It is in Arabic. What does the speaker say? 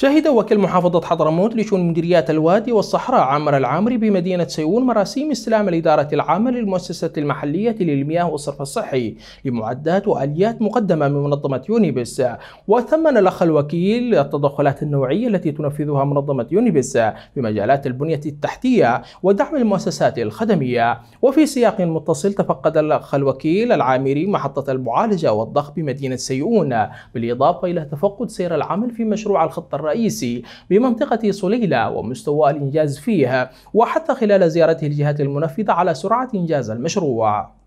شهد وكيل محافظة حضرموت لشؤون مديريات الوادي والصحراء عامر العامري بمدينة سيئون مراسيم استلام الإدارة العامة للمؤسسة المحلية للمياه والصرف الصحي لمعدات وآليات مقدمة من منظمة يونيبس وثمن الأخ الوكيل التدخلات النوعية التي تنفذها منظمة يونيبس في مجالات البنية التحتية ودعم المؤسسات الخدمية وفي سياق متصل تفقد الأخ الوكيل العامري محطة المعالجة والضخ بمدينة سيئون بالإضافة إلى تفقد سير العمل في مشروع الخط الرئيسي الرئيسي بمنطقة صليلة ومستوى الإنجاز فيها وحتى خلال زيارته الجهات المنفذة على سرعة إنجاز المشروع